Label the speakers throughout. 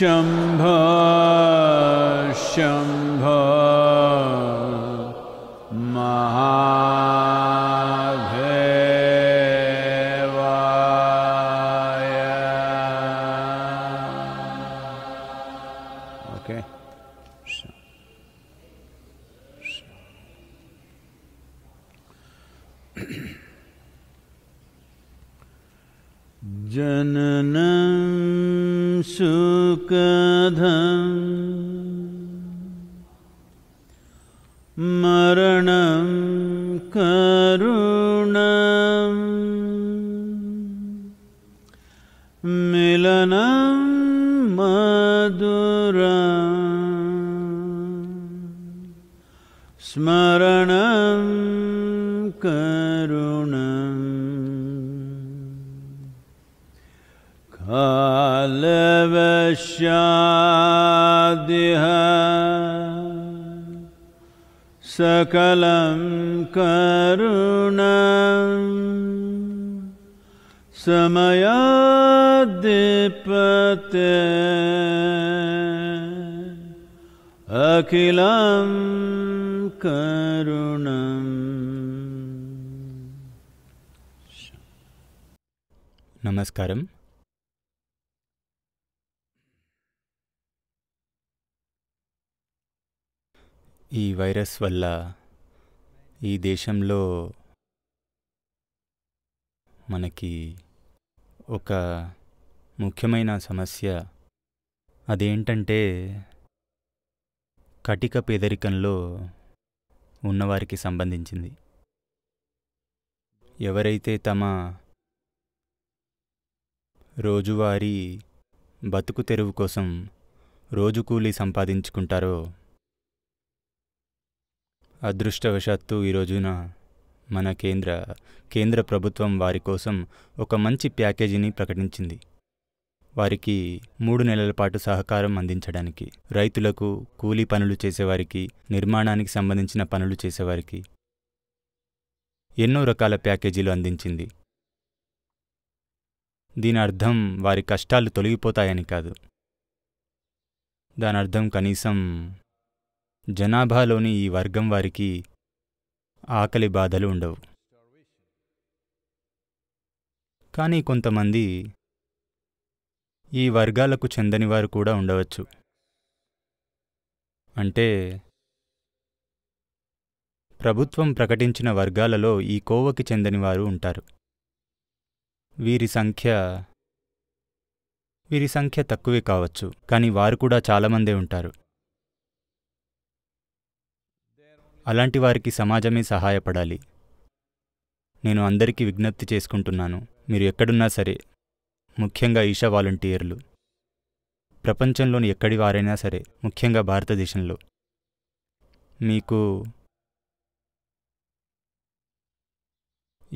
Speaker 1: Shambho.
Speaker 2: लवश्याद्या सकलं करुण समयादिपत् अखिलं करुणम्
Speaker 3: नमस्कारम् ఈ virus వల్ల ఈ దేశంలో మనకి ఒక ముఖ్యమైన సమస్య అదేంటంటే కటిక పేదరికంలో ఉన్నవారికి సంబంధించింది ఎవరైతే తమ రోజువారీ బతుకు తెరువు కోసం రోజు కూలీ సంపాదించుకుంటారో అదృష్టవశాత్తు ఈ రోజున మన కేంద్ర కేంద్ర ప్రభుత్వం వారి కోసం ఒక మంచి ప్యాకేజీని ప్రకటించింది వారికి మూడు నెలల పాటు సహకారం అందించడానికి రైతులకు కూలీ పనులు చేసేవారికి నిర్మాణానికి సంబంధించిన పనులు చేసేవారికి ఎన్నో రకాల ప్యాకేజీలు అందించింది దీని అర్థం వారి కష్టాలు తొలగిపోతాయని కాదు దాని అర్థం కనీసం జనాభాలోని ఈ వర్గం వారికి ఆకలి బాధలు ఉండవు కానీ కొంతమంది ఈ వర్గాలకు చెందని వారు కూడా ఉండవచ్చు అంటే ప్రభుత్వం ప్రకటించిన వర్గాలలో ఈ కోవకి చెందని వారు ఉంటారు వీరి సంఖ్య వీరి సంఖ్య తక్కువే కావచ్చు కానీ వారు కూడా చాలామందే ఉంటారు అలాంటి వారికి సమాజమే సహాయపడాలి నేను అందరికీ విజ్ఞప్తి చేసుకుంటున్నాను మీరు ఎక్కడున్నా సరే ముఖ్యంగా ఈషా వాలంటీర్లు ప్రపంచంలోని ఎక్కడి వారైనా సరే ముఖ్యంగా భారతదేశంలో మీకు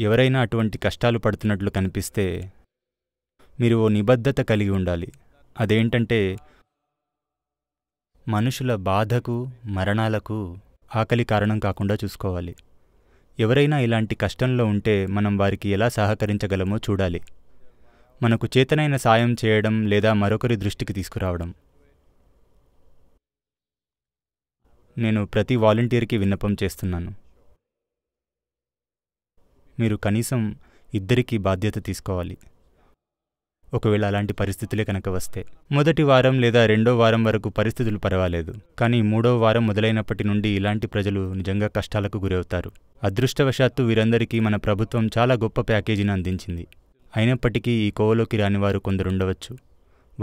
Speaker 3: ఎవరైనా అటువంటి కష్టాలు పడుతున్నట్లు కనిపిస్తే మీరు ఓ నిబద్ధత కలిగి ఉండాలి అదేంటంటే మనుషుల బాధకు మరణాలకు ఆకలి కారణం కాకుండా చూసుకోవాలి ఎవరైనా ఇలాంటి కష్టంలో ఉంటే మనం వారికి ఎలా సహకరించగలమో చూడాలి మనకు చేతనైన సాయం చేయడం లేదా మరొకరి దృష్టికి తీసుకురావడం నేను ప్రతి వాలంటీర్కి విన్నపం చేస్తున్నాను మీరు కనీసం ఇద్దరికీ బాధ్యత తీసుకోవాలి ఒకవేళ అలాంటి పరిస్థితులే కనుక వస్తే మొదటి వారం లేదా రెండో వారం వరకు పరిస్థితులు పర్వాలేదు కానీ మూడో వారం మొదలైనప్పటి నుండి ఇలాంటి ప్రజలు నిజంగా కష్టాలకు గురవుతారు అదృష్టవశాత్తు వీరందరికీ మన ప్రభుత్వం చాలా గొప్ప ప్యాకేజీని అందించింది అయినప్పటికీ ఈ కోవలోకి రాని వారు కొందరుండవచ్చు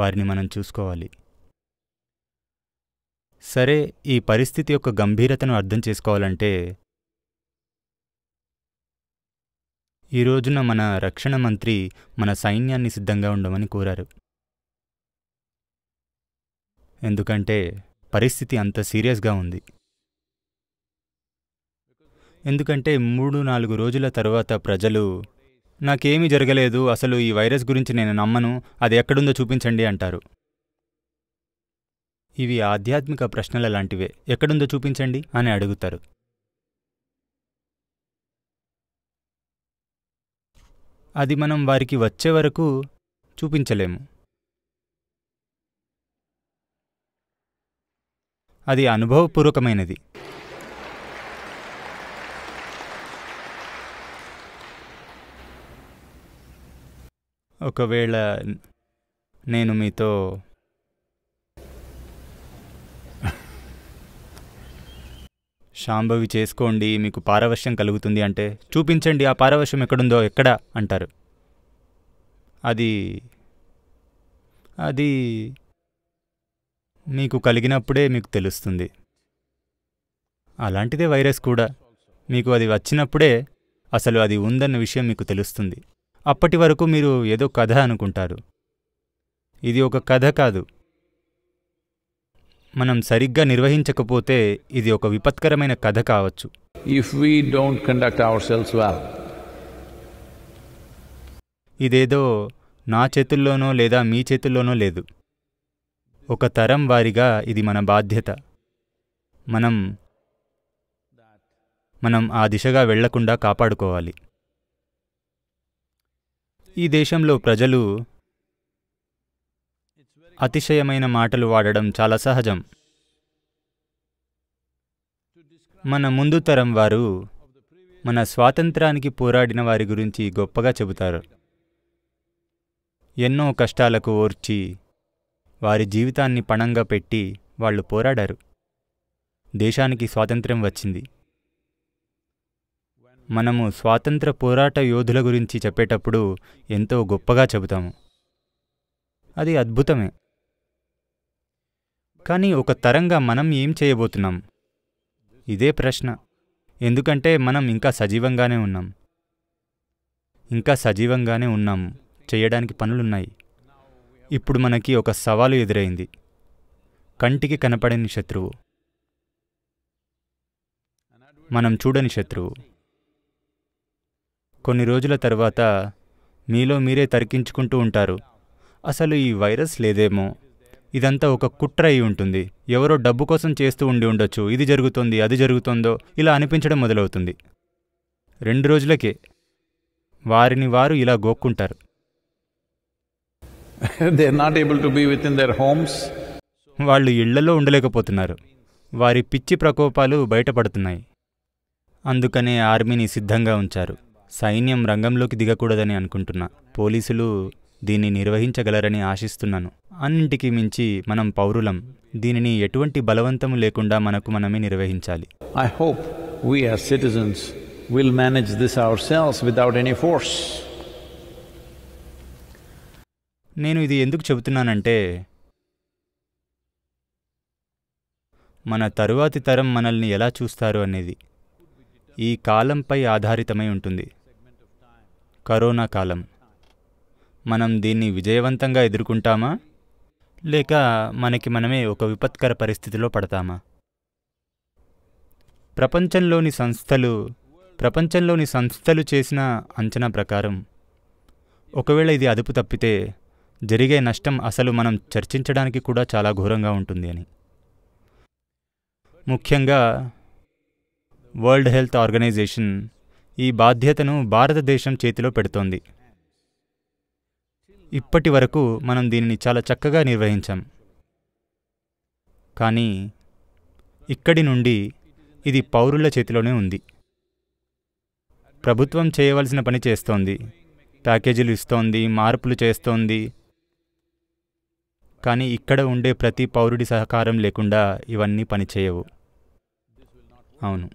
Speaker 3: వారిని మనం చూసుకోవాలి సరే ఈ పరిస్థితి యొక్క గంభీరతను అర్థం చేసుకోవాలంటే ఈ రోజున మన రక్షణ మంత్రి మన సైన్యాన్ని సిద్ధంగా ఉండమని కోరారు ఎందుకంటే పరిస్థితి అంత సీరియస్గా ఉంది ఎందుకంటే మూడు నాలుగు రోజుల తర్వాత ప్రజలు నాకేమీ జరగలేదు అసలు ఈ వైరస్ గురించి నేను నమ్మను అది ఎక్కడుందో చూపించండి అంటారు ఇవి ఆధ్యాత్మిక ప్రశ్నల లాంటివే ఎక్కడుందో చూపించండి అని అడుగుతారు అది మనం వారికి వచ్చే వరకు చూపించలేము అది అనుభవపూర్వకమైనది ఒకవేళ నేను మీతో శాంభవి చేసుకోండి మీకు పారవశ్యం కలుగుతుంది అంటే చూపించండి ఆ పారవశ్యం ఎక్కడుందో ఎక్కడ అంటారు అది అది మీకు కలిగినప్పుడే మీకు తెలుస్తుంది అలాంటిదే వైరస్ కూడా మీకు అది వచ్చినప్పుడే అసలు అది ఉందన్న విషయం మీకు తెలుస్తుంది అప్పటి వరకు మీరు ఏదో కథ అనుకుంటారు ఇది ఒక కథ కాదు మనం సరిగ్గా నిర్వహించకపోతే ఇది ఒక విపత్కరమైన కథ కావచ్చు if we don't conduct our selves well ఇదేదో నా చేతుల్లోనో లేదా మీ చేతుల్లోనో లేదు ఒక తరం వారిగా ఇది మన బాధ్యత మనం మనం ఆ దిశగా వెళ్లకుండా కాపాడుకోవాలి ఈ దేశంలో ప్రజలు అతిశయమైన మాటలు వాడడం చాలా సహజం మన ముందు తరం వారు మన స్వాతంత్రానికి పోరాడిన వారి గురించి గొప్పగా చెబుతారు ఎన్నో కష్టాలకు ఓర్చి వారి జీవితాన్ని పణంగా పెట్టి వాళ్ళు పోరాడారు దేశానికి స్వాతంత్ర్యం వచ్చింది మనము స్వాతంత్ర పోరాట యోధుల గురించి చెప్పేటప్పుడు ఎంతో గొప్పగా చెబుతాము అది అద్భుతమే కానీ ఒక తరంగా మనం ఏం చేయబోతున్నాం ఇదే ప్రశ్న ఎందుకంటే మనం ఇంకా సజీవంగానే ఉన్నాం ఇంకా సజీవంగానే ఉన్నాము చేయడానికి పనులున్నాయి ఇప్పుడు మనకి ఒక సవాలు ఎదురైంది కంటికి కనపడని శత్రువు మనం చూడని శత్రువు కొన్ని రోజుల తర్వాత మీలో మీరే తర్కించుకుంటూ ఉంటారు అసలు ఈ వైరస్ లేదేమో ఇదంతా ఒక కుట్ర అయి ఉంటుంది ఎవరో డబ్బు కోసం చేస్తూ ఉండి ఉండొచ్చు ఇది జరుగుతుంది అది జరుగుతుందో ఇలా అనిపించడం మొదలవుతుంది రెండు రోజులకే వారిని వారు ఇలా గోక్కుంటారు able to within homes వాళ్ళు ఇళ్లలో ఉండలేకపోతున్నారు వారి పిచ్చి ప్రకోపాలు బయటపడుతున్నాయి అందుకనే ఆర్మీని సిద్ధంగా ఉంచారు సైన్యం రంగంలోకి దిగకూడదని అనుకుంటున్నా పోలీసులు దీన్ని నిర్వహించగలరని ఆశిస్తున్నాను అన్నింటికి మించి మనం పౌరులం దీనిని ఎటువంటి బలవంతం లేకుండా మనకు మనమే నిర్వహించాలి I hope we are citizens will manage this our selves without any force నేను ఇది ఎందుకు చెబుతున్నానంటే మన తరువాతి తరం మనల్ని ఎలా చూస్తారు అనేది ఈ కాలంపై ఆధారితమై ఉంటుంది కరోనా కాలం మనం దీన్ని విజయవంతంగా ఎదుర్కొంటామా లేక మనకి మనమే ఒక విపత్కర పరిస్థితిలో పడతామా ప్రపంచంలోని సంస్థలు ప్రపంచంలోని సంస్థలు చేసిన అంచనా ప్రకారం ఒకవేళ ఇది అదుపు తప్పితే జరిగే నష్టం అసలు మనం చర్చించడానికి కూడా చాలా ఘోరంగా ఉంటుంది అని ముఖ్యంగా వరల్డ్ హెల్త్ ఆర్గనైజేషన్ ఈ బాధ్యతను భారతదేశం చేతిలో పెడుతోంది ఇప్పటి వరకు మనం దీనిని చాలా చక్కగా నిర్వహించాం కానీ ఇక్కడి నుండి ఇది పౌరుల చేతిలోనే ఉంది ప్రభుత్వం చేయవలసిన పని చేస్తోంది ప్యాకేజీలు ఇస్తోంది మార్పులు చేస్తోంది కానీ ఇక్కడ ఉండే ప్రతి పౌరుడి సహకారం లేకుండా ఇవన్నీ పనిచేయవు అవును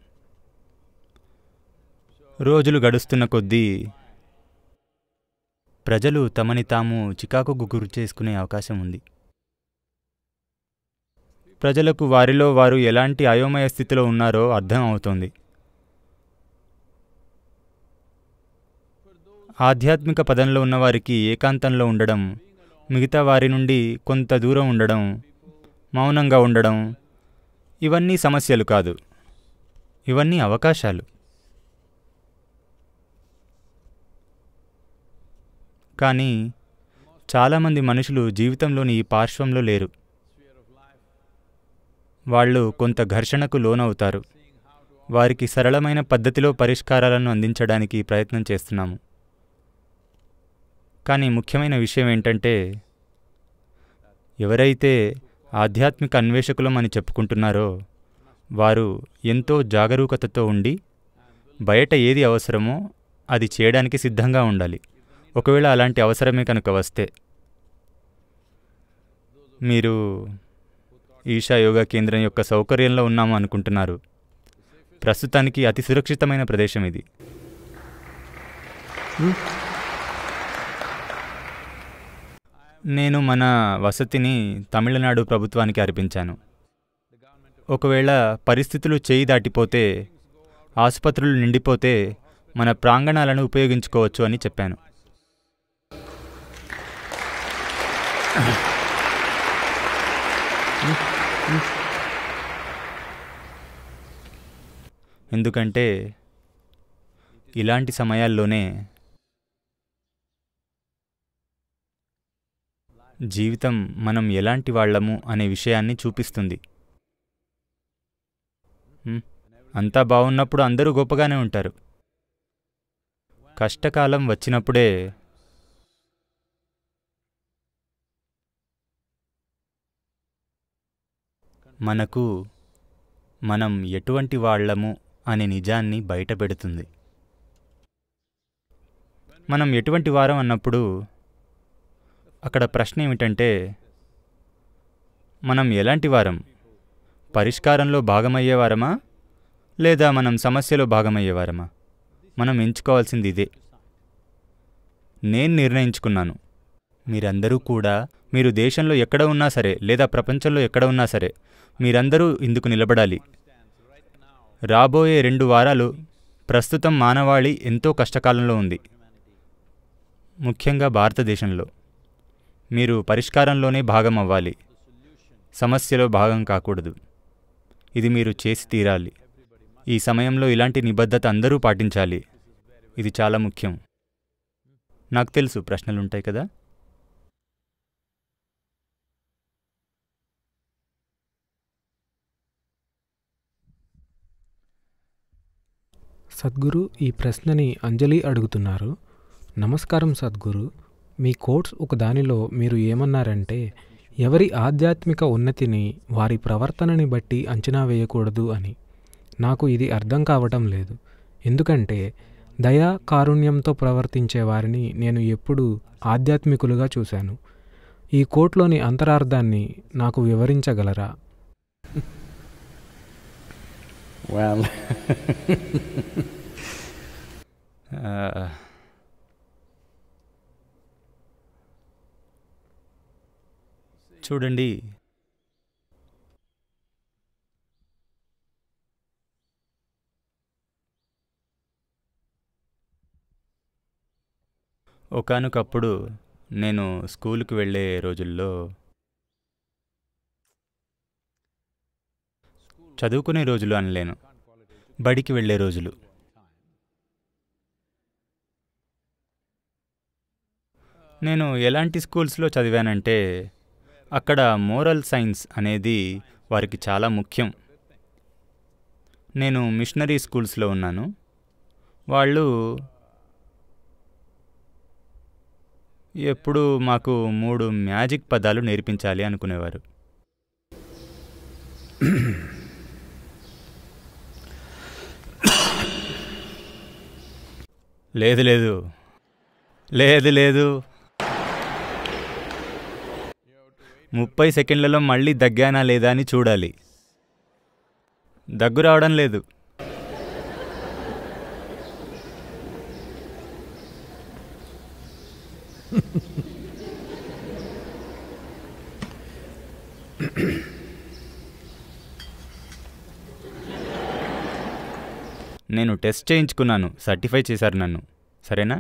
Speaker 3: రోజులు గడుస్తున్న కొద్దీ ప్రజలు తమని తాము చికాకుకు గురి చేసుకునే అవకాశం ఉంది ప్రజలకు వారిలో వారు ఎలాంటి అయోమయ స్థితిలో ఉన్నారో అర్థం అవుతోంది ఆధ్యాత్మిక పదంలో ఉన్నవారికి ఏకాంతంలో ఉండడం మిగతా వారి నుండి కొంత దూరం ఉండడం మౌనంగా ఉండడం ఇవన్నీ సమస్యలు కాదు ఇవన్నీ అవకాశాలు కానీ చాలామంది మనుషులు జీవితంలోని ఈ పార్శ్వంలో లేరు వాళ్ళు కొంత ఘర్షణకు లోనవుతారు వారికి సరళమైన పద్ధతిలో పరిష్కారాలను అందించడానికి ప్రయత్నం చేస్తున్నాము కానీ ముఖ్యమైన విషయం ఏంటంటే ఎవరైతే ఆధ్యాత్మిక అన్వేషకులం అని చెప్పుకుంటున్నారో వారు ఎంతో జాగరూకతతో ఉండి బయట ఏది అవసరమో అది చేయడానికి సిద్ధంగా ఉండాలి ఒకవేళ అలాంటి అవసరమే కనుక వస్తే మీరు ఈషా యోగా కేంద్రం యొక్క సౌకర్యంలో ఉన్నాము అనుకుంటున్నారు ప్రస్తుతానికి అతి సురక్షితమైన ప్రదేశం ఇది నేను మన వసతిని తమిళనాడు ప్రభుత్వానికి అర్పించాను ఒకవేళ పరిస్థితులు చేయి దాటిపోతే ఆసుపత్రులు నిండిపోతే మన ప్రాంగణాలను ఉపయోగించుకోవచ్చు అని చెప్పాను ఎందుకంటే ఇలాంటి సమయాల్లోనే జీవితం మనం ఎలాంటి వాళ్ళము అనే విషయాన్ని చూపిస్తుంది అంతా బాగున్నప్పుడు అందరూ గొప్పగానే ఉంటారు కష్టకాలం వచ్చినప్పుడే మనకు మనం ఎటువంటి వాళ్లము అనే నిజాన్ని బయటపెడుతుంది మనం ఎటువంటి వారం అన్నప్పుడు అక్కడ ప్రశ్న ఏమిటంటే మనం ఎలాంటి వారం పరిష్కారంలో భాగమయ్యేవారమా లేదా మనం సమస్యలో భాగమయ్యేవారమా మనం ఎంచుకోవాల్సింది ఇదే నేను నిర్ణయించుకున్నాను మీరందరూ కూడా మీరు దేశంలో ఎక్కడ ఉన్నా సరే లేదా ప్రపంచంలో ఎక్కడ ఉన్నా సరే మీరందరూ ఇందుకు నిలబడాలి రాబోయే రెండు వారాలు ప్రస్తుతం మానవాళి ఎంతో కష్టకాలంలో ఉంది ముఖ్యంగా భారతదేశంలో మీరు పరిష్కారంలోనే భాగం అవ్వాలి సమస్యలో భాగం కాకూడదు ఇది మీరు చేసి తీరాలి ఈ సమయంలో ఇలాంటి నిబద్ధత అందరూ పాటించాలి ఇది చాలా ముఖ్యం నాకు తెలుసు ప్రశ్నలుంటాయి కదా
Speaker 4: సద్గురు ఈ ప్రశ్నని అంజలి అడుగుతున్నారు నమస్కారం సద్గురు మీ ఒక ఒకదానిలో మీరు ఏమన్నారంటే ఎవరి ఆధ్యాత్మిక ఉన్నతిని వారి ప్రవర్తనని బట్టి అంచనా వేయకూడదు అని నాకు ఇది అర్థం కావటం లేదు ఎందుకంటే దయా కారుణ్యంతో ప్రవర్తించే వారిని నేను ఎప్పుడూ ఆధ్యాత్మికులుగా చూశాను ఈ కోట్లోని అంతరార్థాన్ని నాకు వివరించగలరా
Speaker 1: Well,
Speaker 3: uh, చూడండి ఒకనొకప్పుడు నేను స్కూల్కి వెళ్ళే రోజుల్లో చదువుకునే రోజులు అనలేను బడికి వెళ్ళే రోజులు నేను ఎలాంటి స్కూల్స్లో చదివానంటే అక్కడ మోరల్ సైన్స్ అనేది వారికి చాలా ముఖ్యం నేను మిషనరీ స్కూల్స్లో ఉన్నాను వాళ్ళు ఎప్పుడు మాకు మూడు మ్యాజిక్ పదాలు నేర్పించాలి అనుకునేవారు లేదు లేదు లేదు లేదు ముప్పై సెకండ్లలో మళ్ళీ దగ్గానా లేదా అని చూడాలి దగ్గు రావడం లేదు నేను టెస్ట్ చేయించుకున్నాను సర్టిఫై చేశారు నన్ను సరేనా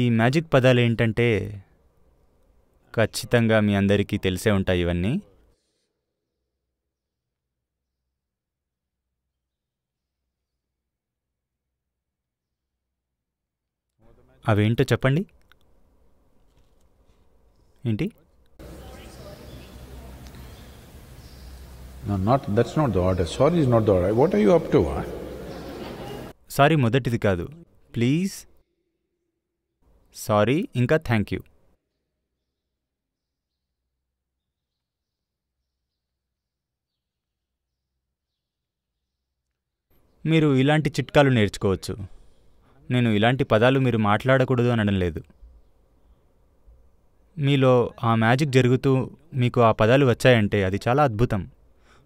Speaker 3: ఈ మ్యాజిక్ పదాలు ఏంటంటే ఖచ్చితంగా మీ అందరికీ తెలిసే ఉంటాయి ఇవన్నీ అవేంటో చెప్పండి ఏంటి that's order sorry order you to sorry మొదటిది కాదు ప్లీజ్ సారీ ఇంకా థ్యాంక్ యూ మీరు ఇలాంటి చిట్కాలు నేర్చుకోవచ్చు నేను ఇలాంటి పదాలు మీరు మాట్లాడకూడదు అనడం లేదు మీలో ఆ మ్యాజిక్ జరుగుతూ మీకు ఆ పదాలు వచ్చాయంటే అది చాలా అద్భుతం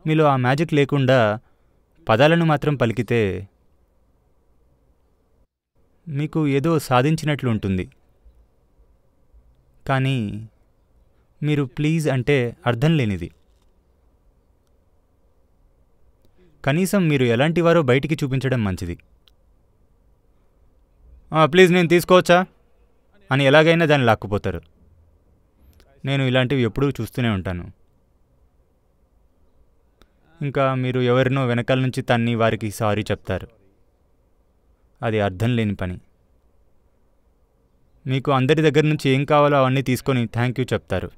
Speaker 3: మీలో ఆ మ్యాజిక్ లేకుండా పదాలను మాత్రం పలికితే మీకు ఏదో సాధించినట్లు ఉంటుంది కానీ మీరు ప్లీజ్ అంటే అర్థం లేనిది కనీసం మీరు ఎలాంటివారో బయటికి చూపించడం మంచిది ప్లీజ్ నేను తీసుకోవచ్చా అని ఎలాగైనా దాన్ని లాక్కుపోతారు నేను ఇలాంటివి ఎప్పుడూ చూస్తూనే ఉంటాను ఇంకా మీరు ఎవరినో వెనకాల నుంచి తన్ని వారికి సారీ చెప్తారు అది అర్థం లేని పని మీకు అందరి దగ్గర నుంచి ఏం కావాలో అవన్నీ తీసుకొని థ్యాంక్ యూ చెప్తారు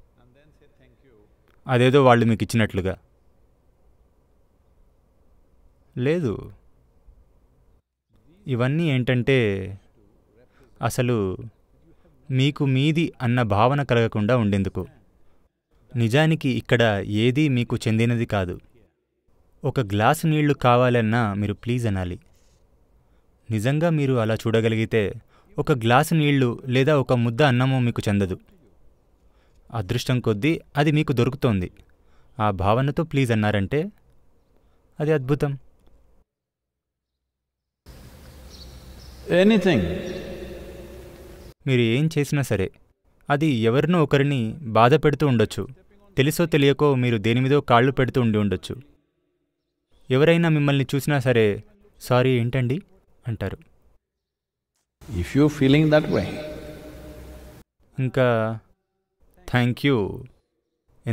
Speaker 3: అదేదో వాళ్ళు మీకు ఇచ్చినట్లుగా లేదు ఇవన్నీ ఏంటంటే అసలు మీకు మీది అన్న భావన కలగకుండా ఉండేందుకు నిజానికి ఇక్కడ ఏదీ మీకు చెందినది కాదు ఒక గ్లాసు నీళ్లు కావాలన్నా మీరు ప్లీజ్ అనాలి నిజంగా మీరు అలా చూడగలిగితే ఒక గ్లాసు నీళ్లు లేదా ఒక ముద్ద అన్నమో మీకు చెందదు అదృష్టం కొద్దీ అది మీకు దొరుకుతోంది ఆ భావనతో ప్లీజ్ అన్నారంటే అది అద్భుతం ఎనీథింగ్ మీరు ఏం చేసినా సరే అది ఎవరినో ఒకరిని బాధ పెడుతూ ఉండొచ్చు తెలుసో తెలియకో మీరు దేనిమీదో కాళ్ళు పెడుతూ ఉండి ఉండొచ్చు ఎవరైనా మిమ్మల్ని చూసినా సరే సారీ ఏంటండి అంటారు if you feeling that way ఇంకా థ్యాంక్ యూ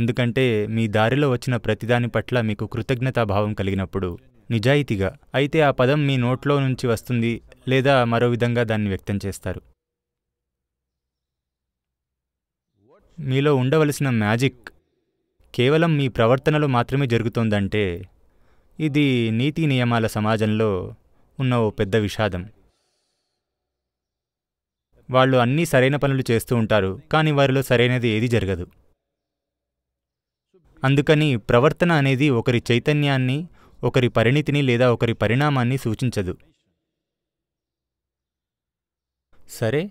Speaker 3: ఎందుకంటే మీ దారిలో వచ్చిన ప్రతిదాని పట్ల మీకు కృతజ్ఞతాభావం కలిగినప్పుడు నిజాయితీగా అయితే ఆ పదం మీ నోట్లో నుంచి వస్తుంది లేదా మరో విధంగా దాన్ని వ్యక్తం చేస్తారు మీలో ఉండవలసిన మ్యాజిక్ కేవలం మీ ప్రవర్తనలో మాత్రమే జరుగుతోందంటే ఇది నీతి నియమాల సమాజంలో ఉన్న ఓ పెద్ద విషాదం వాళ్ళు అన్నీ సరైన పనులు చేస్తూ ఉంటారు కానీ వారిలో సరైనది ఏది జరగదు అందుకని ప్రవర్తన అనేది ఒకరి చైతన్యాన్ని ఒకరి పరిణితిని లేదా ఒకరి పరిణామాన్ని సూచించదు సరే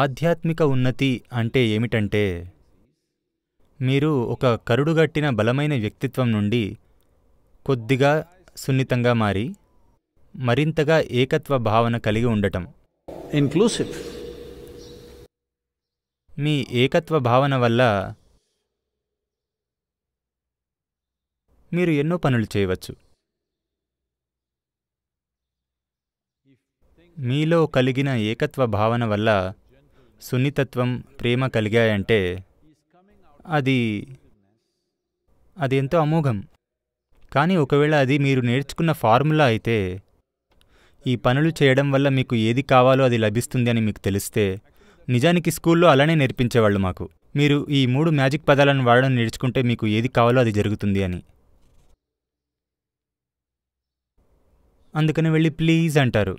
Speaker 3: ఆధ్యాత్మిక ఉన్నతి అంటే ఏమిటంటే మీరు ఒక కరుడుగట్టిన బలమైన వ్యక్తిత్వం నుండి కొద్దిగా సున్నితంగా మారి మరింతగా ఏకత్వ భావన కలిగి ఉండటం ఇన్క్లూసివ్ మీ ఏకత్వ భావన వల్ల మీరు ఎన్నో పనులు చేయవచ్చు మీలో కలిగిన ఏకత్వ భావన వల్ల సున్నితత్వం ప్రేమ కలిగాయంటే అది అది ఎంతో అమోఘం కానీ ఒకవేళ అది మీరు నేర్చుకున్న ఫార్ములా అయితే ఈ పనులు చేయడం వల్ల మీకు ఏది కావాలో అది లభిస్తుంది అని మీకు తెలిస్తే నిజానికి స్కూల్లో అలానే నేర్పించేవాళ్ళు మాకు మీరు ఈ మూడు మ్యాజిక్ పదాలను వాడడం నేర్చుకుంటే మీకు ఏది కావాలో అది జరుగుతుంది అని అందుకని వెళ్ళి ప్లీజ్ అంటారు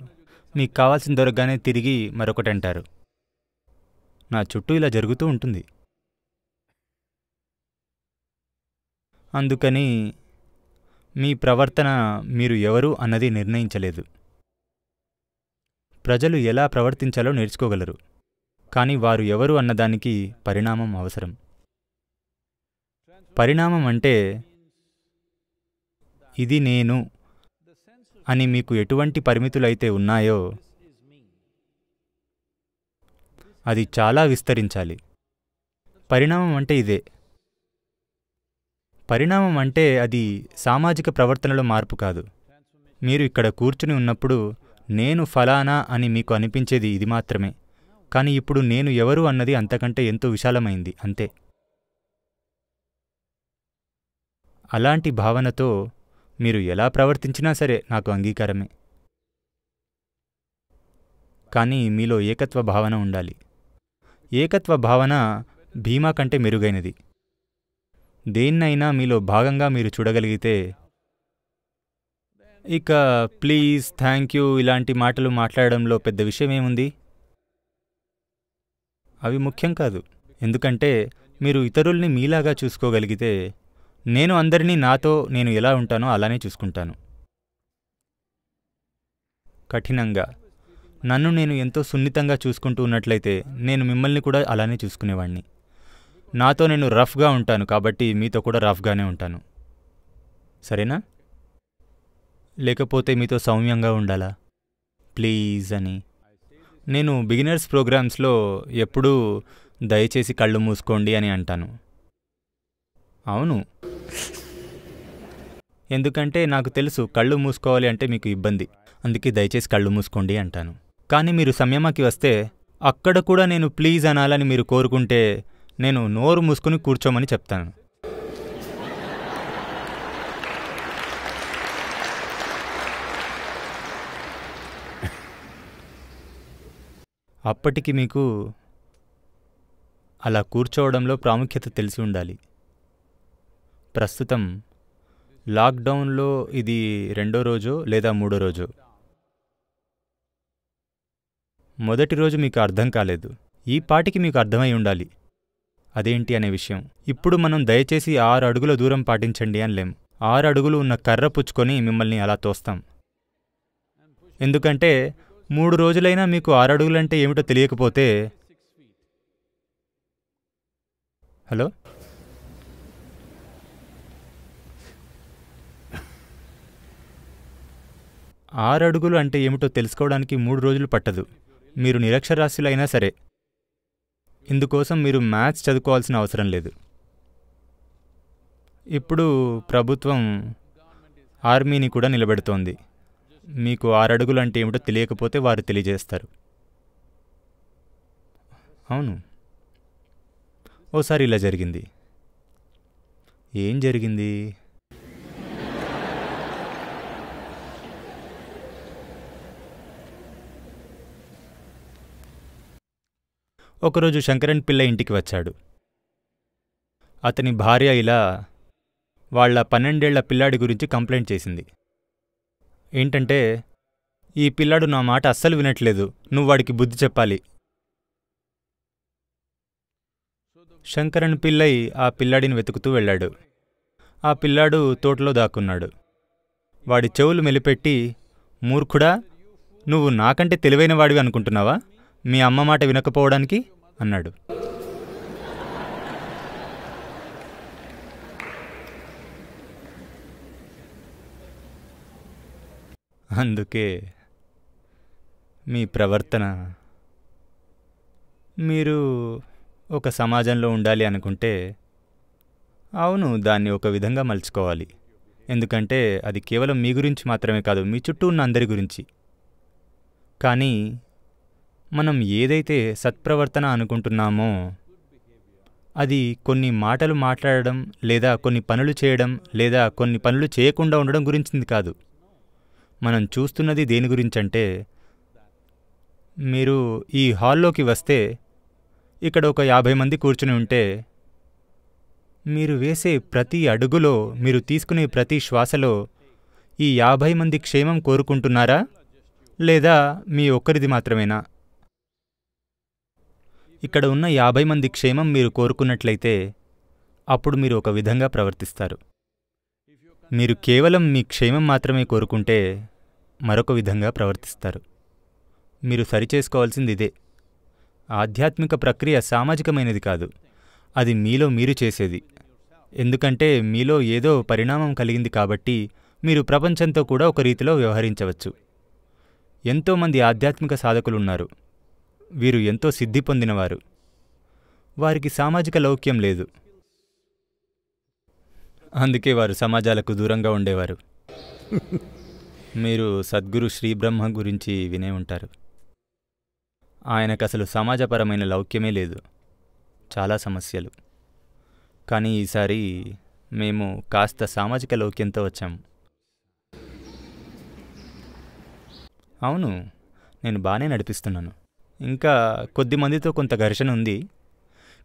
Speaker 3: మీకు కావాల్సిన దొరకగానే తిరిగి మరొకటి అంటారు నా చుట్టూ ఇలా జరుగుతూ ఉంటుంది అందుకని మీ ప్రవర్తన మీరు ఎవరు అన్నది నిర్ణయించలేదు ప్రజలు ఎలా ప్రవర్తించాలో నేర్చుకోగలరు కానీ వారు ఎవరు అన్నదానికి పరిణామం అవసరం పరిణామం అంటే ఇది నేను అని మీకు ఎటువంటి పరిమితులైతే ఉన్నాయో అది చాలా విస్తరించాలి పరిణామం అంటే ఇదే పరిణామం అంటే అది సామాజిక ప్రవర్తనలో మార్పు కాదు మీరు ఇక్కడ కూర్చుని ఉన్నప్పుడు నేను ఫలానా అని మీకు అనిపించేది ఇది మాత్రమే కానీ ఇప్పుడు నేను ఎవరు అన్నది అంతకంటే ఎంతో విశాలమైంది అంతే అలాంటి భావనతో మీరు ఎలా ప్రవర్తించినా సరే నాకు అంగీకారమే కానీ మీలో ఏకత్వ భావన ఉండాలి ఏకత్వ భావన భీమా కంటే మెరుగైనది దేన్నైనా మీలో భాగంగా మీరు చూడగలిగితే ఇక ప్లీజ్ థ్యాంక్ యూ ఇలాంటి మాటలు మాట్లాడడంలో పెద్ద విషయం ఏముంది అవి ముఖ్యం కాదు ఎందుకంటే మీరు ఇతరుల్ని మీలాగా చూసుకోగలిగితే నేను అందరినీ నాతో నేను ఎలా ఉంటానో అలానే చూసుకుంటాను కఠినంగా నన్ను నేను ఎంతో సున్నితంగా చూసుకుంటూ ఉన్నట్లయితే నేను మిమ్మల్ని కూడా అలానే చూసుకునేవాడిని నాతో నేను రఫ్గా ఉంటాను కాబట్టి మీతో కూడా రఫ్గానే ఉంటాను సరేనా లేకపోతే మీతో సౌమ్యంగా ఉండాలా ప్లీజ్ అని నేను బిగినర్స్ ప్రోగ్రామ్స్లో ఎప్పుడూ దయచేసి కళ్ళు మూసుకోండి అని అంటాను అవును ఎందుకంటే నాకు తెలుసు కళ్ళు మూసుకోవాలి అంటే మీకు ఇబ్బంది అందుకే దయచేసి కళ్ళు మూసుకోండి అంటాను కానీ మీరు సంయమకి వస్తే అక్కడ కూడా నేను ప్లీజ్ అనాలని మీరు కోరుకుంటే నేను నోరు మూసుకుని కూర్చోమని చెప్తాను అప్పటికి మీకు అలా కూర్చోవడంలో ప్రాముఖ్యత తెలిసి ఉండాలి ప్రస్తుతం లాక్డౌన్లో ఇది రెండో రోజో లేదా మూడో రోజో మొదటి రోజు మీకు అర్థం కాలేదు ఈ పాటికి మీకు అర్థమై ఉండాలి అదేంటి అనే విషయం ఇప్పుడు మనం దయచేసి ఆరు అడుగుల దూరం పాటించండి లేం ఆరు అడుగులు ఉన్న కర్ర పుచ్చుకొని మిమ్మల్ని అలా తోస్తాం ఎందుకంటే మూడు రోజులైనా మీకు ఆరు అడుగులంటే ఏమిటో తెలియకపోతే హలో ఆరు అడుగులు అంటే ఏమిటో తెలుసుకోవడానికి మూడు రోజులు పట్టదు మీరు నిరక్షరాస్యులైనా సరే ఇందుకోసం మీరు మ్యాథ్స్ చదువుకోవాల్సిన అవసరం లేదు ఇప్పుడు ప్రభుత్వం ఆర్మీని కూడా నిలబెడుతోంది మీకు ఆరడుగులు అంటే ఏమిటో తెలియకపోతే వారు తెలియజేస్తారు అవును ఓసారి ఇలా జరిగింది ఏం జరిగింది ఒకరోజు శంకరన్ పిల్ల ఇంటికి వచ్చాడు అతని భార్య ఇలా వాళ్ళ పన్నెండేళ్ల పిల్లాడి గురించి కంప్లైంట్ చేసింది ఏంటంటే ఈ పిల్లాడు నా మాట అస్సలు వినట్లేదు నువ్వు వాడికి బుద్ధి చెప్పాలి శంకరన్ పిల్లై ఆ పిల్లాడిని వెతుకుతూ వెళ్ళాడు ఆ పిల్లాడు తోటలో దాక్కున్నాడు వాడి చెవులు మెలిపెట్టి మూర్ఖుడా నువ్వు నాకంటే తెలివైన వాడివి అనుకుంటున్నావా మీ అమ్మ మాట వినకపోవడానికి అన్నాడు అందుకే మీ ప్రవర్తన మీరు ఒక సమాజంలో ఉండాలి అనుకుంటే అవును దాన్ని ఒక విధంగా మలుచుకోవాలి ఎందుకంటే అది కేవలం మీ గురించి మాత్రమే కాదు మీ చుట్టూ ఉన్న అందరి గురించి కానీ మనం ఏదైతే సత్ప్రవర్తన అనుకుంటున్నామో అది కొన్ని మాటలు మాట్లాడడం లేదా కొన్ని పనులు చేయడం లేదా కొన్ని పనులు చేయకుండా ఉండడం గురించింది కాదు మనం చూస్తున్నది దేని గురించి అంటే మీరు ఈ హాల్లోకి వస్తే ఇక్కడ ఒక యాభై మంది కూర్చుని ఉంటే మీరు వేసే ప్రతి అడుగులో మీరు తీసుకునే ప్రతి శ్వాసలో ఈ యాభై మంది క్షేమం కోరుకుంటున్నారా లేదా మీ ఒక్కరిది మాత్రమేనా ఇక్కడ ఉన్న యాభై మంది క్షేమం మీరు కోరుకున్నట్లయితే అప్పుడు మీరు ఒక విధంగా ప్రవర్తిస్తారు మీరు కేవలం మీ క్షేమం మాత్రమే కోరుకుంటే మరొక విధంగా ప్రవర్తిస్తారు మీరు సరిచేసుకోవాల్సింది ఇదే ఆధ్యాత్మిక ప్రక్రియ సామాజికమైనది కాదు అది మీలో మీరు చేసేది ఎందుకంటే మీలో ఏదో పరిణామం కలిగింది కాబట్టి మీరు ప్రపంచంతో కూడా ఒక రీతిలో వ్యవహరించవచ్చు ఎంతోమంది ఆధ్యాత్మిక సాధకులున్నారు వీరు ఎంతో సిద్ధి పొందినవారు వారికి సామాజిక లౌక్యం లేదు అందుకే వారు సమాజాలకు దూరంగా ఉండేవారు మీరు సద్గురు శ్రీబ్రహ్మ గురించి వినే ఉంటారు ఆయనకు అసలు సమాజపరమైన లౌక్యమే లేదు చాలా సమస్యలు కానీ ఈసారి మేము కాస్త సామాజిక లౌక్యంతో వచ్చాము అవును నేను బాగానే నడిపిస్తున్నాను ఇంకా కొద్ది మందితో కొంత ఘర్షణ ఉంది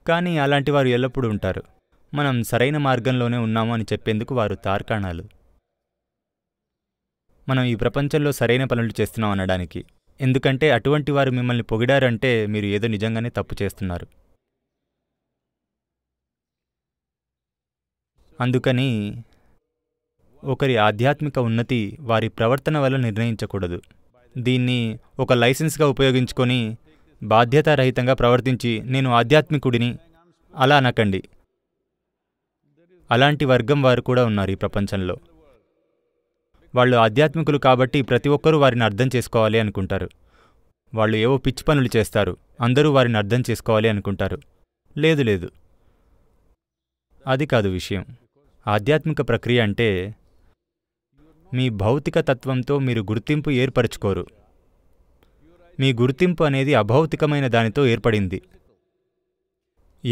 Speaker 3: కానీ అలాంటి వారు ఎల్లప్పుడూ ఉంటారు మనం సరైన మార్గంలోనే ఉన్నాము అని చెప్పేందుకు వారు తార్కాణాలు మనం ఈ ప్రపంచంలో సరైన పనులు చేస్తున్నాం అనడానికి ఎందుకంటే అటువంటి వారు మిమ్మల్ని పొగిడారంటే మీరు ఏదో నిజంగానే తప్పు చేస్తున్నారు అందుకని ఒకరి ఆధ్యాత్మిక ఉన్నతి వారి ప్రవర్తన వల్ల నిర్ణయించకూడదు దీన్ని ఒక లైసెన్స్గా ఉపయోగించుకొని బాధ్యతారహితంగా ప్రవర్తించి నేను ఆధ్యాత్మికుడిని అలా అనకండి అలాంటి వర్గం వారు కూడా ఉన్నారు ఈ ప్రపంచంలో వాళ్ళు ఆధ్యాత్మికులు కాబట్టి ప్రతి ఒక్కరూ వారిని అర్థం చేసుకోవాలి అనుకుంటారు వాళ్ళు ఏవో పిచ్చి పనులు చేస్తారు అందరూ వారిని అర్థం చేసుకోవాలి అనుకుంటారు లేదు లేదు అది కాదు విషయం ఆధ్యాత్మిక ప్రక్రియ అంటే మీ భౌతిక తత్వంతో మీరు గుర్తింపు ఏర్పరచుకోరు మీ గుర్తింపు అనేది అభౌతికమైన దానితో ఏర్పడింది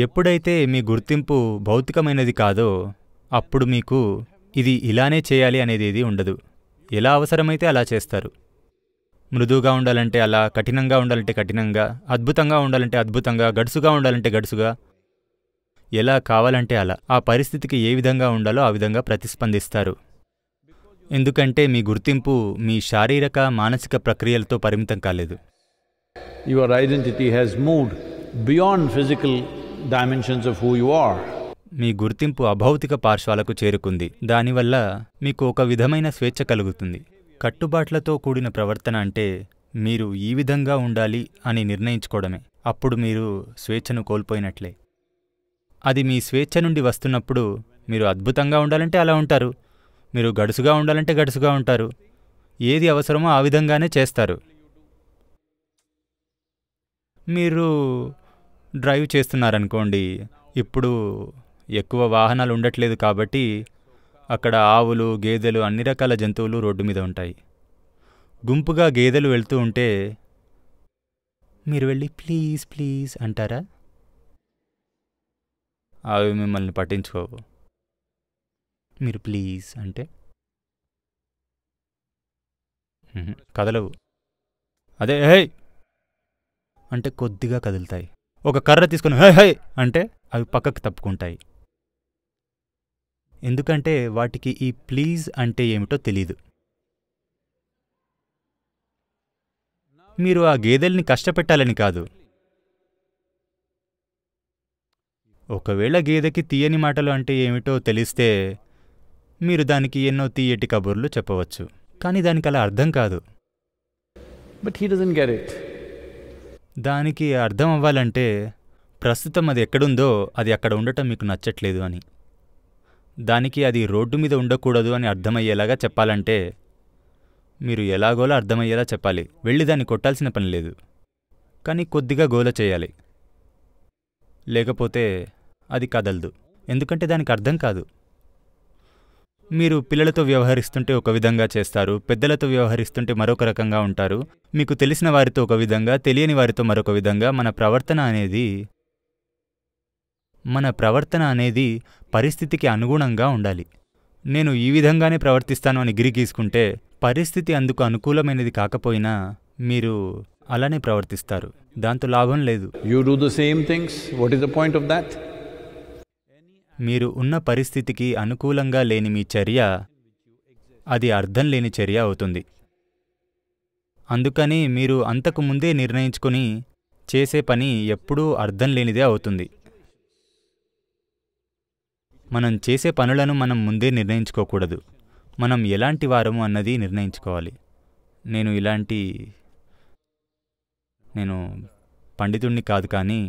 Speaker 3: ఎప్పుడైతే మీ గుర్తింపు భౌతికమైనది కాదో అప్పుడు మీకు ఇది ఇలానే చేయాలి అనేది ఉండదు ఎలా అవసరమైతే అలా చేస్తారు మృదువుగా ఉండాలంటే అలా కఠినంగా ఉండాలంటే కఠినంగా అద్భుతంగా ఉండాలంటే అద్భుతంగా గడుసుగా ఉండాలంటే గడుసుగా ఎలా కావాలంటే అలా ఆ పరిస్థితికి ఏ విధంగా ఉండాలో ఆ విధంగా ప్రతిస్పందిస్తారు ఎందుకంటే మీ గుర్తింపు మీ శారీరక మానసిక ప్రక్రియలతో పరిమితం కాలేదు your identity has moved beyond physical dimensions of who you are మీ గుర్తింపు అభౌతిక పార్శ్వాలకు చేరుకుంది దానివల్ల మీకు ఒక విధమైన స్వేచ్ఛ కలుగుతుంది కట్టుబాట్లతో కూడిన ప్రవర్తన అంటే మీరు ఈ విధంగా ఉండాలి అని నిర్ణయించుకోవడమే అప్పుడు మీరు స్వేచ్ఛను కోల్పోయినట్లే అది మీ స్వేచ్ఛ నుండి వస్తున్నప్పుడు మీరు అద్భుతంగా ఉండాలంటే అలా ఉంటారు మీరు గడుసుగా ఉండాలంటే గడుసుగా ఉంటారు ఏది అవసరమో ఆ విధంగానే చేస్తారు మీరు డ్రైవ్ చేస్తున్నారనుకోండి ఇప్పుడు ఎక్కువ వాహనాలు ఉండట్లేదు కాబట్టి అక్కడ ఆవులు గేదెలు అన్ని రకాల జంతువులు రోడ్డు మీద ఉంటాయి గుంపుగా గేదెలు వెళ్తూ ఉంటే మీరు వెళ్ళి ప్లీజ్ ప్లీజ్ అంటారా అవి మిమ్మల్ని పట్టించుకోవు మీరు ప్లీజ్ అంటే కదలవు అదే హై అంటే కొద్దిగా కదులుతాయి ఒక కర్ర తీసుకొని హై హై అంటే అవి పక్కకు తప్పుకుంటాయి ఎందుకంటే వాటికి ఈ ప్లీజ్ అంటే ఏమిటో తెలీదు మీరు ఆ గేదెల్ని కష్టపెట్టాలని కాదు ఒకవేళ గేదెకి తీయని మాటలు అంటే ఏమిటో తెలిస్తే మీరు దానికి ఎన్నో తీయటి కబుర్లు చెప్పవచ్చు కానీ దానికి అలా అర్థం కాదు but he doesn't get it దానికి అర్థం అవ్వాలంటే ప్రస్తుతం అది ఎక్కడుందో అది అక్కడ ఉండటం మీకు నచ్చట్లేదు అని దానికి అది రోడ్డు మీద ఉండకూడదు అని అర్థమయ్యేలాగా చెప్పాలంటే మీరు ఎలాగోలా అర్థమయ్యేలా చెప్పాలి వెళ్ళి దాన్ని కొట్టాల్సిన పని లేదు కానీ కొద్దిగా గోల చేయాలి లేకపోతే అది కదలదు ఎందుకంటే దానికి అర్థం కాదు మీరు పిల్లలతో వ్యవహరిస్తుంటే ఒక విధంగా చేస్తారు పెద్దలతో వ్యవహరిస్తుంటే మరొక రకంగా ఉంటారు మీకు తెలిసిన వారితో ఒక విధంగా తెలియని వారితో మరొక విధంగా మన ప్రవర్తన అనేది మన ప్రవర్తన అనేది పరిస్థితికి అనుగుణంగా ఉండాలి నేను ఈ విధంగానే ప్రవర్తిస్తాను అని గిరి గీసుకుంటే పరిస్థితి అందుకు అనుకూలమైనది కాకపోయినా మీరు అలానే ప్రవర్తిస్తారు దాంతో లాభం లేదు you do the same things what is the point of that మీరు ఉన్న పరిస్థితికి అనుకూలంగా లేని మీ చర్య అది అర్థం లేని చర్య అవుతుంది అందుకని మీరు అంతకు ముందే నిర్ణయించుకుని చేసే పని ఎప్పుడూ అర్థం లేనిదే అవుతుంది మనం చేసే పనులను మనం ముందే నిర్ణయించుకోకూడదు మనం ఎలాంటి వారము అన్నది నిర్ణయించుకోవాలి నేను ఇలాంటి నేను పండితుణ్ణి కాదు కానీ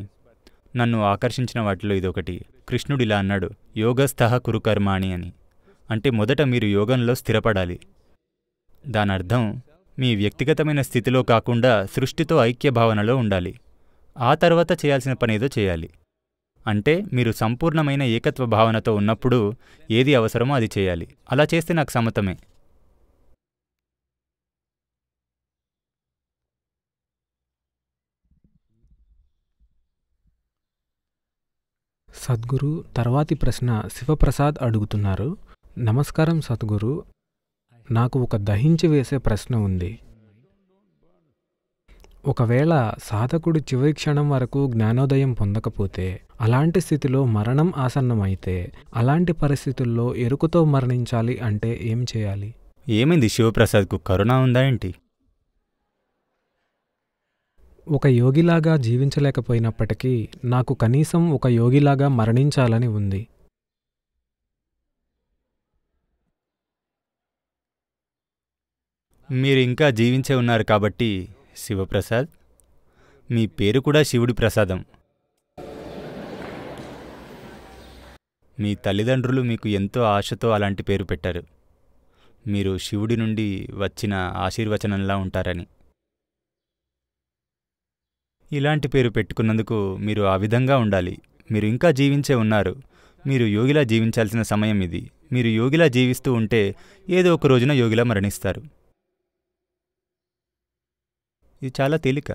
Speaker 3: నన్ను ఆకర్షించిన వాటిలో ఇదొకటి కృష్ణుడిలా అన్నాడు యోగస్థ కురుకర్మాణి అని అంటే మొదట మీరు యోగంలో స్థిరపడాలి దానర్థం మీ వ్యక్తిగతమైన స్థితిలో కాకుండా సృష్టితో ఐక్య భావనలో ఉండాలి ఆ తర్వాత చేయాల్సిన పనేదో చేయాలి అంటే మీరు సంపూర్ణమైన ఏకత్వ భావనతో ఉన్నప్పుడు ఏది అవసరమో అది చేయాలి అలా చేస్తే నాకు సమతమే
Speaker 4: సద్గురు తర్వాతి ప్రశ్న శివప్రసాద్ అడుగుతున్నారు నమస్కారం సద్గురు నాకు ఒక దహించి వేసే ప్రశ్న ఉంది ఒకవేళ సాధకుడు చివరి క్షణం వరకు జ్ఞానోదయం పొందకపోతే అలాంటి స్థితిలో మరణం ఆసన్నమైతే అలాంటి పరిస్థితుల్లో ఎరుకుతో మరణించాలి అంటే ఏం చేయాలి
Speaker 3: ఏమైంది శివప్రసాద్కు కరుణ ఉందా ఏంటి
Speaker 4: ఒక యోగిలాగా జీవించలేకపోయినప్పటికీ నాకు కనీసం ఒక యోగిలాగా మరణించాలని ఉంది
Speaker 3: మీరు ఇంకా జీవించే ఉన్నారు కాబట్టి శివప్రసాద్ మీ పేరు కూడా శివుడి ప్రసాదం మీ తల్లిదండ్రులు మీకు ఎంతో ఆశతో అలాంటి పేరు పెట్టారు మీరు శివుడి నుండి వచ్చిన ఆశీర్వచనంలా ఉంటారని ఇలాంటి పేరు పెట్టుకున్నందుకు మీరు ఆ విధంగా ఉండాలి మీరు ఇంకా జీవించే ఉన్నారు మీరు యోగిలా జీవించాల్సిన సమయం ఇది మీరు యోగిలా జీవిస్తూ ఉంటే ఏదో ఒక రోజున యోగిలా మరణిస్తారు ఇది చాలా తేలిక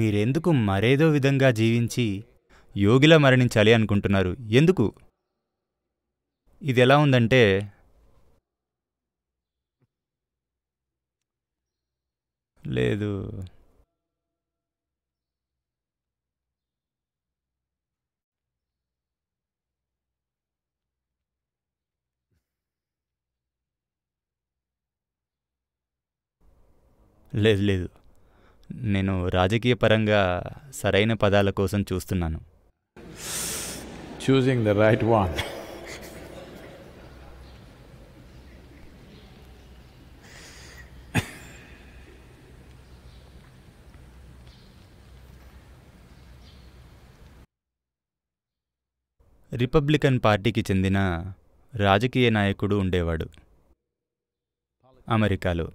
Speaker 3: మీరెందుకు మరేదో విధంగా జీవించి యోగిలా మరణించాలి అనుకుంటున్నారు ఎందుకు ఇది ఎలా ఉందంటే లేదు లేదు లేదు నేను రాజకీయ పరంగా సరైన పదాల కోసం చూస్తున్నాను choosing the right one Republican పార్టీకి చెందిన రాజకీయ నాయకుడు ఉండేవాడు అమెరికాలో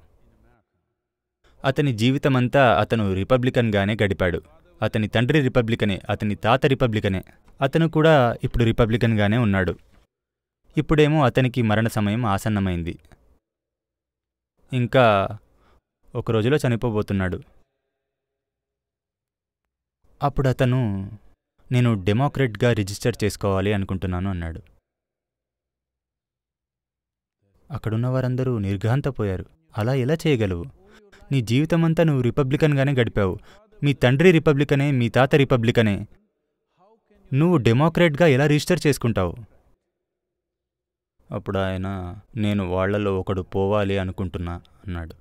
Speaker 3: అతని జీవితమంతా అతను రిపబ్లికన్గానే గడిపాడు అతని తండ్రి రిపబ్లికనే అతని తాత రిపబ్లికనే అతను కూడా ఇప్పుడు రిపబ్లికన్గానే ఉన్నాడు ఇప్పుడేమో అతనికి మరణ సమయం ఆసన్నమైంది ఇంకా ఒక రోజులో చనిపోబోతున్నాడు అప్పుడు అతను నేను డెమోక్రెట్గా రిజిస్టర్ చేసుకోవాలి అనుకుంటున్నాను అన్నాడు అక్కడున్న వారందరూ నిర్ఘాంతపోయారు అలా ఎలా చేయగలవు నీ జీవితమంతా నువ్వు రిపబ్లికన్గానే గడిపావు మీ తండ్రి రిపబ్లికనే మీ తాత రిపబ్లికనే నువ్వు డెమోక్రేట్గా ఎలా రిజిస్టర్ చేసుకుంటావు అప్పుడు ఆయన నేను వాళ్లలో ఒకడు పోవాలి అనుకుంటున్నా అన్నాడు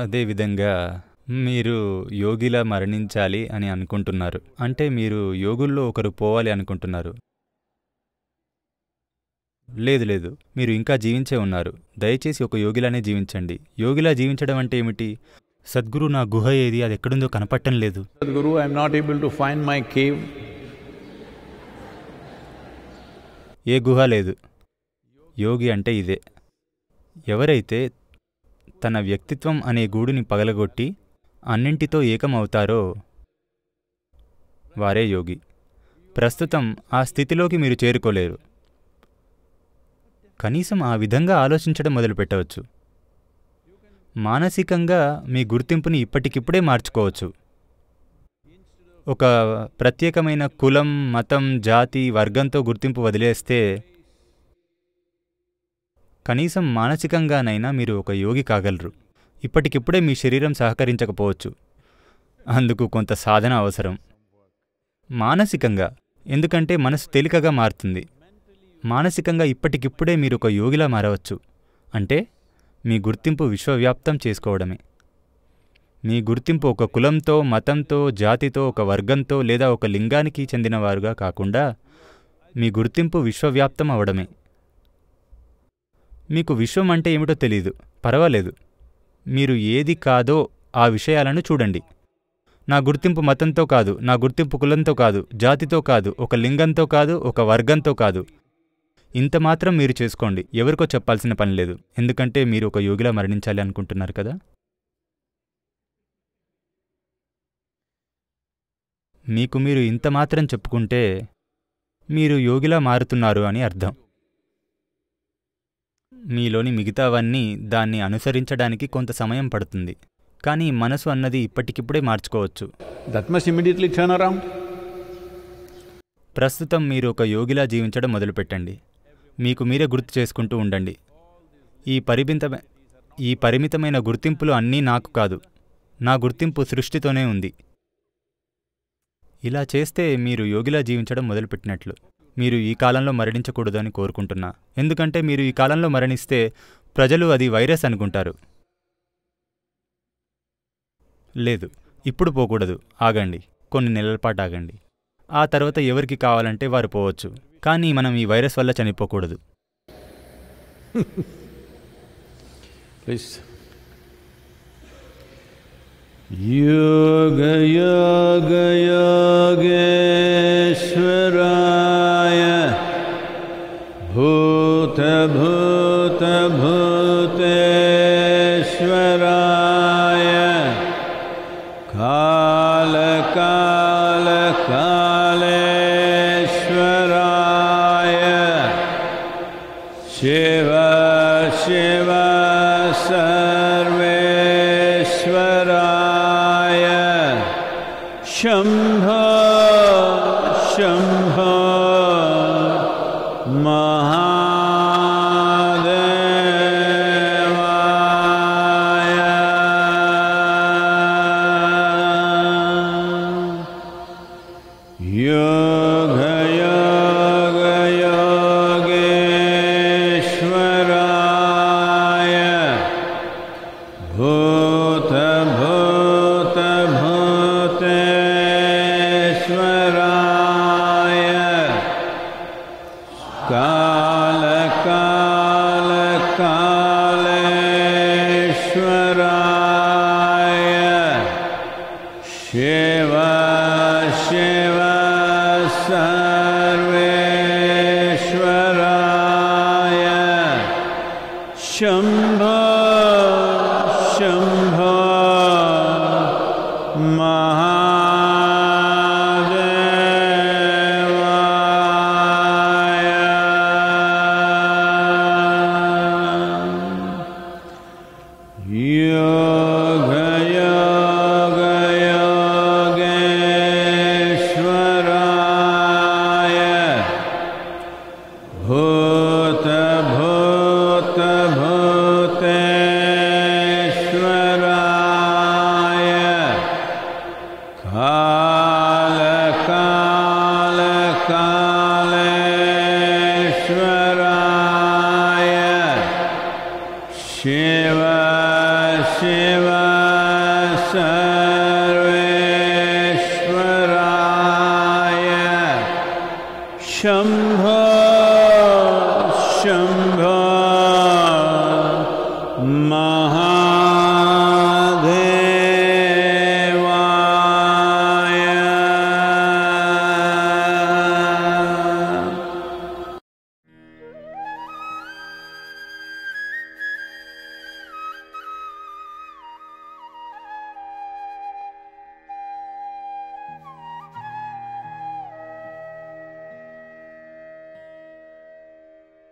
Speaker 3: అదేవిధంగా మీరు యోగిలా మరణించాలి అని అనుకుంటున్నారు అంటే మీరు యోగుల్లో ఒకరు పోవాలి అనుకుంటున్నారు లేదు లేదు మీరు ఇంకా జీవించే ఉన్నారు దయచేసి ఒక యోగిలానే జీవించండి యోగిలా జీవించడం అంటే ఏమిటి సద్గురు నా గుహ ఏది అది ఎక్కడుందో కనపట్టం లేదు
Speaker 2: Sadhguru I'm not able to find my cave
Speaker 3: ఏ గుహ లేదు యోగి అంటే ఇదే ఎవరైతే తన వ్యక్తిత్వం అనే గూడుని పగలగొట్టి అన్నింటితో ఏకమవుతారో వారే యోగి ప్రస్తుతం ఆ స్థితిలోకి మీరు చేరుకోలేరు కనీసం ఆ విధంగా ఆలోచించడం మొదలుపెట్టవచ్చు మానసికంగా మీ గుర్తింపుని ఇప్పటికిప్పుడే మార్చుకోవచ్చు ఒక ప్రత్యేకమైన కులం మతం జాతి వర్గంతో గుర్తింపు వదిలేస్తే కనీసం మానసికంగానైనా మీరు ఒక యోగి కాగలరు ఇప్పటికిప్పుడే మీ శరీరం సహకరించకపోవచ్చు అందుకు కొంత సాధన అవసరం మానసికంగా ఎందుకంటే మనసు తేలికగా మారుతుంది మానసికంగా ఇప్పటికిప్పుడే మీరు ఒక యోగిలా మారవచ్చు అంటే మీ గుర్తింపు విశ్వవ్యాప్తం చేసుకోవడమే మీ గుర్తింపు ఒక కులంతో మతంతో జాతితో ఒక వర్గంతో లేదా ఒక లింగానికి చెందినవారుగా కాకుండా మీ గుర్తింపు విశ్వవ్యాప్తం అవడమే మీకు విశ్వం అంటే ఏమిటో తెలీదు పర్వాలేదు మీరు ఏది కాదో ఆ విషయాలను చూడండి నా గుర్తింపు మతంతో కాదు నా గుర్తింపు కులంతో కాదు జాతితో కాదు ఒక లింగంతో కాదు ఒక వర్గంతో కాదు ఇంత మాత్రం మీరు చేసుకోండి ఎవరికో చెప్పాల్సిన పని లేదు ఎందుకంటే మీరు ఒక యోగిలా మరణించాలి అనుకుంటున్నారు కదా మీకు మీరు ఇంత మాత్రం చెప్పుకుంటే మీరు యోగిలా మారుతున్నారు అని అర్థం మీలోని మిగతావన్నీ దాన్ని అనుసరించడానికి కొంత సమయం పడుతుంది కానీ మనసు అన్నది ఇప్పటికిప్పుడే మార్చుకోవచ్చు ప్రస్తుతం మీరు ఒక యోగిలా జీవించడం మొదలుపెట్టండి మీకు మీరే గుర్తు చేసుకుంటూ ఉండండి ఈ పరిమిత ఈ పరిమితమైన గుర్తింపులు అన్నీ నాకు కాదు నా గుర్తింపు సృష్టితోనే ఉంది ఇలా చేస్తే మీరు యోగిలా జీవించడం మొదలుపెట్టినట్లు మీరు ఈ కాలంలో మరణించకూడదని కోరుకుంటున్నా ఎందుకంటే మీరు ఈ కాలంలో మరణిస్తే ప్రజలు అది వైరస్ అనుకుంటారు లేదు ఇప్పుడు పోకూడదు ఆగండి కొన్ని నెలల పాటు ఆగండి ఆ తర్వాత ఎవరికి కావాలంటే వారు పోవచ్చు కానీ మనం ఈ వైరస్ వల్ల చనిపోకూడదు
Speaker 2: యోగ
Speaker 1: యోగ యోగేశ్వరా भूतभूतेश्वराय कालकालकालेश्वराय शिव शिव सर्वेश्वराय शम्